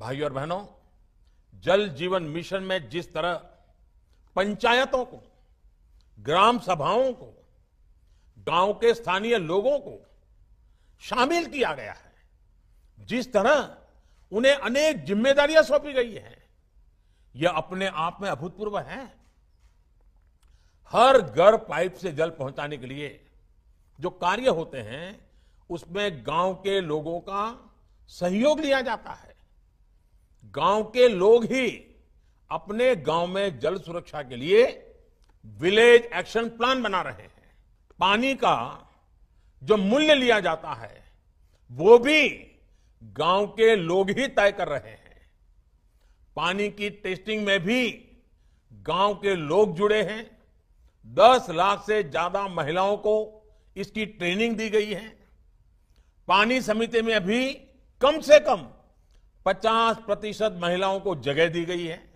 भाइयों और बहनों जल जीवन मिशन में जिस तरह पंचायतों को ग्राम सभाओं को गांव के स्थानीय लोगों को शामिल किया गया है जिस तरह उन्हें अनेक जिम्मेदारियां सौंपी गई हैं यह अपने आप में अभूतपूर्व है हर घर पाइप से जल पहुंचाने के लिए जो कार्य होते हैं उसमें गांव के लोगों का सहयोग लिया जाता है गांव के लोग ही अपने गांव में जल सुरक्षा के लिए विलेज एक्शन प्लान बना रहे हैं पानी का जो मूल्य लिया जाता है वो भी गांव के लोग ही तय कर रहे हैं पानी की टेस्टिंग में भी गांव के लोग जुड़े हैं दस लाख से ज्यादा महिलाओं को इसकी ट्रेनिंग दी गई है पानी समिति में अभी कम से कम 50 प्रतिशत महिलाओं को जगह दी गई है